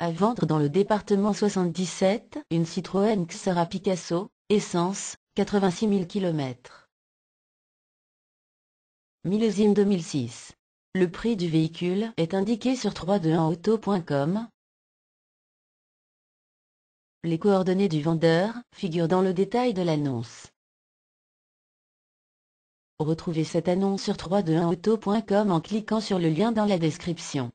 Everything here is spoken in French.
À vendre dans le département 77, une Citroën Xera Picasso, essence, 86 000 km. Millésime 2006. Le prix du véhicule est indiqué sur 321auto.com. Les coordonnées du vendeur figurent dans le détail de l'annonce. Retrouvez cette annonce sur 321auto.com en cliquant sur le lien dans la description.